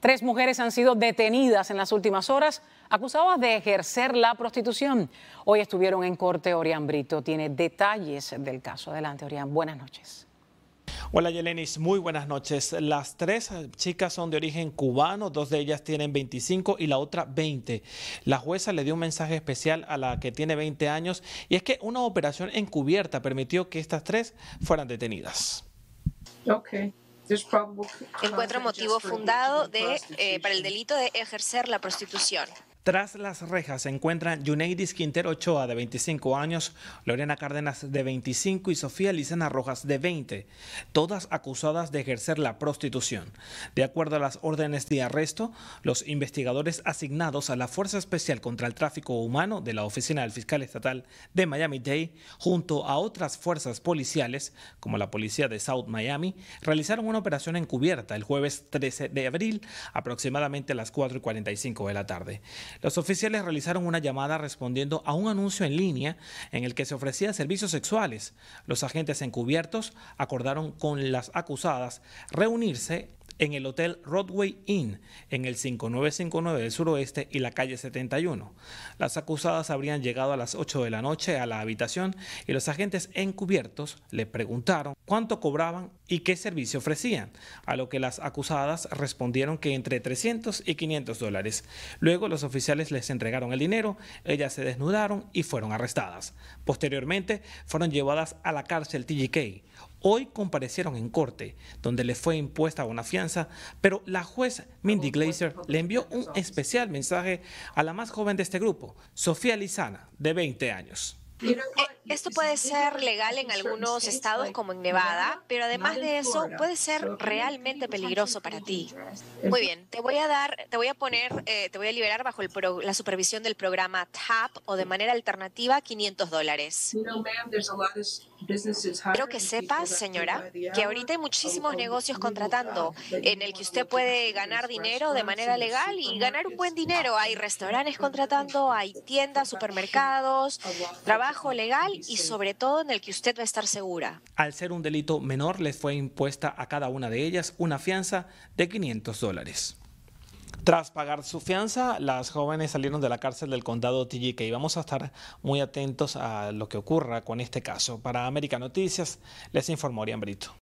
Tres mujeres han sido detenidas en las últimas horas acusadas de ejercer la prostitución. Hoy estuvieron en corte. Orián Brito tiene detalles del caso. Adelante, Orián. Buenas noches. Hola Yelenis, muy buenas noches. Las tres chicas son de origen cubano, dos de ellas tienen 25 y la otra 20. La jueza le dio un mensaje especial a la que tiene 20 años y es que una operación encubierta permitió que estas tres fueran detenidas. Okay. Uh, Encuentro motivo fundado de, eh, para el delito de ejercer la prostitución. Tras las rejas se encuentran Yuneidis Quintero Ochoa, de 25 años, Lorena Cárdenas, de 25 y Sofía Lizana Rojas, de 20, todas acusadas de ejercer la prostitución. De acuerdo a las órdenes de arresto, los investigadores asignados a la Fuerza Especial contra el Tráfico Humano de la Oficina del Fiscal Estatal de Miami-Dade, junto a otras fuerzas policiales, como la Policía de South Miami, realizaron una operación encubierta el jueves 13 de abril, aproximadamente a las 4 y 45 de la tarde. Los oficiales realizaron una llamada respondiendo a un anuncio en línea en el que se ofrecían servicios sexuales. Los agentes encubiertos acordaron con las acusadas reunirse en el Hotel Rodway Inn, en el 5959 del suroeste y la calle 71. Las acusadas habrían llegado a las 8 de la noche a la habitación y los agentes encubiertos le preguntaron cuánto cobraban y qué servicio ofrecían, a lo que las acusadas respondieron que entre 300 y 500 dólares. Luego los oficiales les entregaron el dinero, ellas se desnudaron y fueron arrestadas. Posteriormente fueron llevadas a la cárcel TGK. Hoy comparecieron en corte, donde le fue impuesta una fianza, pero la juez Mindy pues, Glazer le envió un especial mensaje a la más joven de este grupo, Sofía Lizana, de 20 años. Eh, esto puede ser legal en algunos estados como en Nevada, pero además de eso puede ser realmente peligroso para ti. Muy bien, te voy a dar, te voy a poner, eh, te voy a liberar bajo el la supervisión del programa TAP o de manera alternativa 500 dólares. Quiero que sepas, señora, que ahorita hay muchísimos negocios contratando en el que usted puede ganar dinero de manera legal y ganar un buen dinero. Hay restaurantes contratando, hay tiendas, supermercados, trabajo legal y sobre todo en el que usted va a estar segura. Al ser un delito menor, les fue impuesta a cada una de ellas una fianza de 500 dólares. Tras pagar su fianza, las jóvenes salieron de la cárcel del condado Tillique y vamos a estar muy atentos a lo que ocurra con este caso. Para América Noticias, les informó Orián Brito.